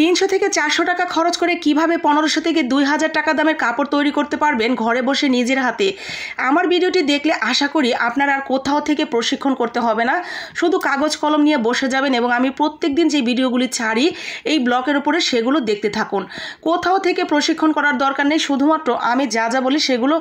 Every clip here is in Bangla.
তিনশো থেকে চারশো টাকা খরচ করে কিভাবে পনেরোশো থেকে দুই হাজার টাকা দামের কাপড় তৈরি করতে পারবেন ঘরে বসে নিজের হাতে আমার ভিডিওটি দেখলে আশা করি আপনার আর কোথাও থেকে প্রশিক্ষণ করতে হবে না শুধু কাগজ কলম নিয়ে বসে যাবেন এবং আমি প্রত্যেক দিন যে ভিডিওগুলি ছাড়ি এই ব্লকের উপরে সেগুলো দেখতে থাকুন কোথাও থেকে প্রশিক্ষণ করার দরকার নেই শুধুমাত্র আমি যা যা বলি সেগুলো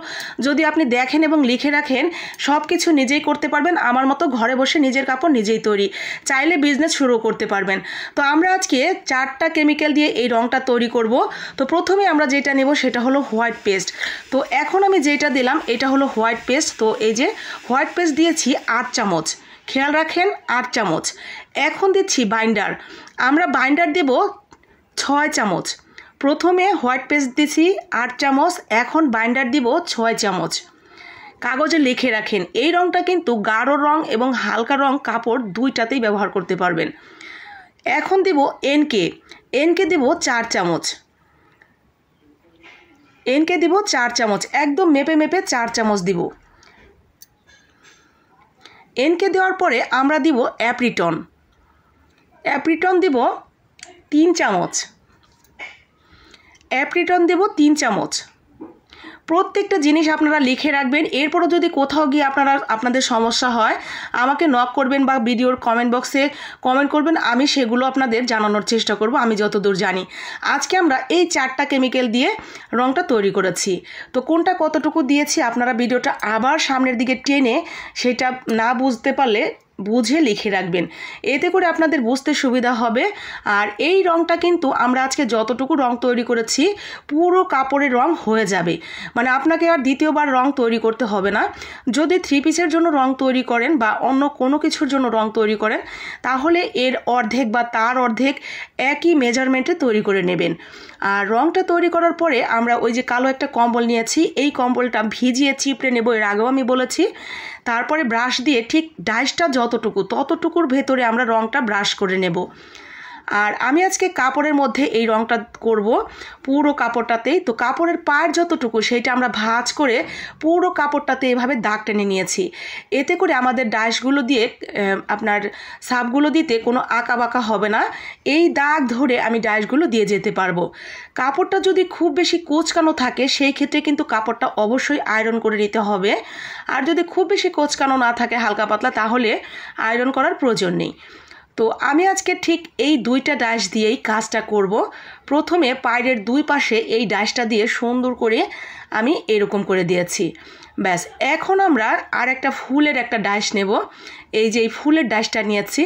যদি আপনি দেখেন এবং লিখে রাখেন সব কিছু নিজেই করতে পারবেন আমার মতো ঘরে বসে নিজের কাপড় নিজেই তৈরি চাইলে বিজনেস শুরু করতে পারবেন তো আমরা আজকে চারটা কেমি কেমিক্যাল দিয়ে এই রঙটা তৈরি করব তো প্রথমে আমরা যেটা নেব সেটা হলো হোয়াইট পেস্ট তো এখন আমি যেটা দিলাম এটা হলো হোয়াইট পেস্ট তো এই যে হোয়াইট পেস্ট দিয়েছি আট চামচ খেয়াল রাখেন আট চামচ এখন দিচ্ছি বাইন্ডার আমরা বাইন্ডার দেব ছয় চামচ প্রথমে হোয়াইট পেস্ট দিছি আট চামচ এখন বাইন্ডার দিব ছয় চামচ কাগজে লিখে রাখেন এই রঙটা কিন্তু গাঢ় রং এবং হালকা রং কাপড় দুইটাতেই ব্যবহার করতে পারবেন এখন দেব এনকে এনকে দেব চার চামচ এনকে দিব চার চামচ একদম মেপে মেপে চার চামচ দিব এনকে দেওয়ার পরে আমরা দিব অ্যাপ্রিটন অ্যাপ্রিটন দিব তিন চামচ অ্যাপ্রিটন দেব তিন চামচ প্রত্যেকটা জিনিস আপনারা লিখে রাখবেন এরপরও যদি কোথাও গিয়ে আপনারা আপনাদের সমস্যা হয় আমাকে নক করবেন বা ভিডিওর কমেন্ট বক্সে কমেন্ট করবেন আমি সেগুলো আপনাদের জানানোর চেষ্টা করব আমি যতদূর জানি আজকে আমরা এই চারটা কেমিক্যাল দিয়ে রঙটা তৈরি করেছি তো কোনটা কতটুকু দিয়েছি আপনারা ভিডিওটা আবার সামনের দিকে টেনে সেটা না বুঝতে পারলে বুঝে লিখে রাখবেন এতে করে আপনাদের বুঝতে সুবিধা হবে আর এই রঙটা কিন্তু আমরা আজকে যতটুকু রং তৈরি করেছি পুরো কাপড়ের রং হয়ে যাবে মানে আপনাকে আর দ্বিতীয়বার রং তৈরি করতে হবে না যদি থ্রি পিসের জন্য রং তৈরি করেন বা অন্য কোনো কিছুর জন্য রং তৈরি করেন তাহলে এর অর্ধেক বা তার অর্ধেক একই মেজারমেন্টে তৈরি করে নেবেন আর রংটা তৈরি করার পরে আমরা ওই যে কালো একটা কম্বল নিয়েছি এই কম্বলটা ভিজিয়ে চিপড়ে নেব এর আগেও আমি বলেছি তারপরে ব্রাশ দিয়ে ঠিক ডাইসটা যতটুকু ততটুকুর ভেতরে আমরা রঙটা ব্রাশ করে নেব আর আমি আজকে কাপড়ের মধ্যে এই রঙটা করব পুরো কাপড়টাতেই তো কাপড়ের পায়ের যতটুকু সেইটা আমরা ভাঁজ করে পুরো কাপড়টাতে এভাবে দাগ টেনে নিয়েছি এতে করে আমাদের ডাশগুলো দিয়ে আপনার সাপগুলো দিতে কোনো আঁকা বাঁকা হবে না এই দাগ ধরে আমি ডাশগুলো দিয়ে যেতে পারবো কাপড়টা যদি খুব বেশি কোচকানো থাকে সেই ক্ষেত্রে কিন্তু কাপড়টা অবশ্যই আয়রন করে নিতে হবে আর যদি খুব বেশি কোচকানো না থাকে হালকা পাতলা তাহলে আয়রন করার প্রয়োজন নেই তো আমি আজকে ঠিক এই দুইটা ডাইস দিয়েই কাজটা করব। প্রথমে পায়ের দুই পাশে এই ডাইসটা দিয়ে সুন্দর করে আমি এরকম করে দিয়েছি ব্যাস এখন আমরা আর একটা ফুলের একটা ডাইস নেব এই যে এই ফুলের ডাইসটা নিয়েছি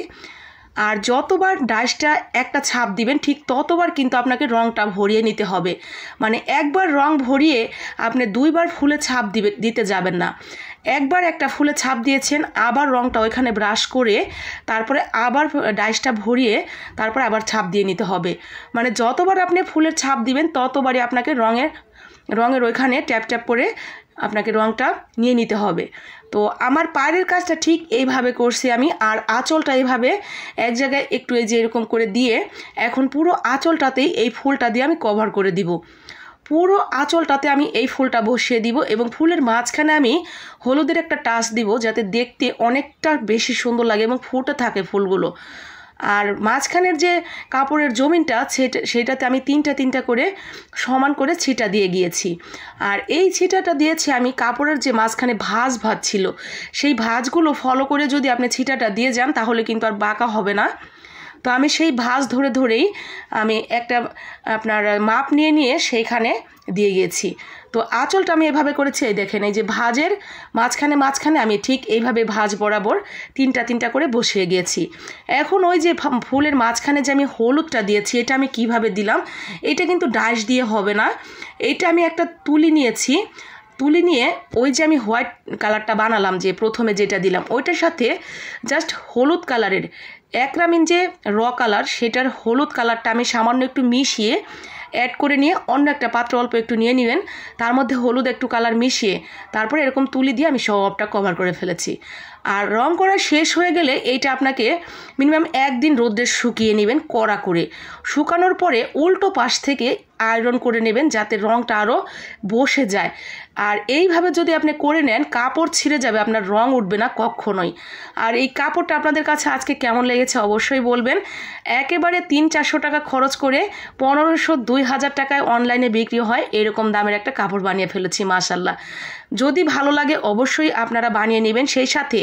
আর যতবার ডাইসটা একটা ছাপ দিবেন ঠিক ততবার কিন্তু আপনাকে রংটা ভরিয়ে নিতে হবে মানে একবার রং ভরিয়ে আপনি দুইবার ফুলে ছাপ দিবে দিতে যাবেন না একবার একটা ফুলে ছাপ দিয়েছেন আবার রঙটা ওইখানে ব্রাশ করে তারপরে আবার ডাইসটা ভরিয়ে তারপরে আবার ছাপ দিয়ে নিতে হবে মানে যতবার আপনি ফুলের ছাপ দিবেন ততবারই আপনাকে রঙের রঙের ওইখানে ট্যাপ ট্যাপ করে আপনাকে রঙটা নিয়ে নিতে হবে তো আমার পায়ের কাজটা ঠিক এইভাবে করছি আমি আর আঁচলটা এইভাবে এক জায়গায় একটু এই যে এরকম করে দিয়ে এখন পুরো আঁচলটাতেই এই ফুলটা দিয়ে আমি কভার করে দিব পুরো আঁচলটাতে আমি এই ফুলটা বসিয়ে দিব এবং ফুলের মাঝখানে আমি হলুদের একটা টাচ দিব যাতে দেখতে অনেকটা বেশি সুন্দর লাগে এবং ফুটে থাকে ফুলগুলো আর মাঝখানের যে কাপড়ের জমিনটা সেটা সেটাতে আমি তিনটা তিনটা করে সমান করে ছিটা দিয়ে গিয়েছি আর এই ছিটাটা দিয়েছি আমি কাপড়ের যে মাঝখানে ভাঁজ ভাজ ছিল সেই ভাঁজগুলো ফলো করে যদি আপনি ছিটাটা দিয়ে যান তাহলে কিন্তু আর বাঁকা হবে না তো আমি সেই ভাঁজ ধরে ধরেই আমি একটা আপনার মাপ নিয়ে নিয়ে সেইখানে দিয়ে গিয়েছি তো আঁচলটা আমি এভাবে করেছি এই দেখেন এই যে ভাজের মাঝখানে মাঝখানে আমি ঠিক এইভাবে ভাজ বরাবর তিনটা তিনটা করে বসিয়ে গিয়েছি এখন ওই যে ফুলের মাঝখানে যে আমি হলুদটা দিয়েছি এটা আমি কিভাবে দিলাম এটা কিন্তু ডাইস দিয়ে হবে না এটা আমি একটা তুলি নিয়েছি তুলি নিয়ে ওই যে আমি হোয়াইট কালারটা বানালাম যে প্রথমে যেটা দিলাম ওইটার সাথে জাস্ট হলুদ কালারের একরামিন যে র কালার সেটার হলুদ কালারটা আমি সামান্য একটু মিশিয়ে অ্যাড করে নিয়ে অন্য একটা পাত্র অল্প একটু নিয়ে নেবেন তার মধ্যে হলুদ একটু কালার মিশিয়ে তারপরে এরকম তুলি দিয়ে আমি সবটা কভার করে ফেলেছি আর রং করা শেষ হয়ে গেলে এইটা আপনাকে মিনিমাম একদিন রোদ্রে শুকিয়ে নেবেন কড়া করে শুকানোর পরে উল্টো পাশ থেকে আয়রন করে নেবেন যাতে রঙটা আরও বসে যায় আর এইভাবে যদি আপনি করে নেন কাপড় ছিঁড়ে যাবে আপনার রং উঠবে না কখনোই আর এই কাপড়টা আপনাদের কাছে আজকে কেমন লেগেছে অবশ্যই বলবেন একেবারে তিন চারশো টাকা খরচ করে পনেরোশো দুই হাজার টাকায় অনলাইনে বিক্রি হয় এরকম দামের একটা কাপড় বানিয়ে ফেলেছি মাশাল্লাহ যদি ভালো লাগে অবশ্যই আপনারা বানিয়ে নেবেন সেই সাথে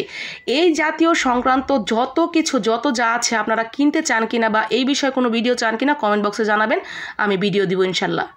এই জাতীয় সংক্রান্ত যত কিছু যত যা আছে আপনারা কিনতে চান কিনা বা এই বিষয়ে কোনো ভিডিও চান কিনা কমেন্ট বক্সে জানাবেন আমি ভিডিও দিব ইনশাল্লাহ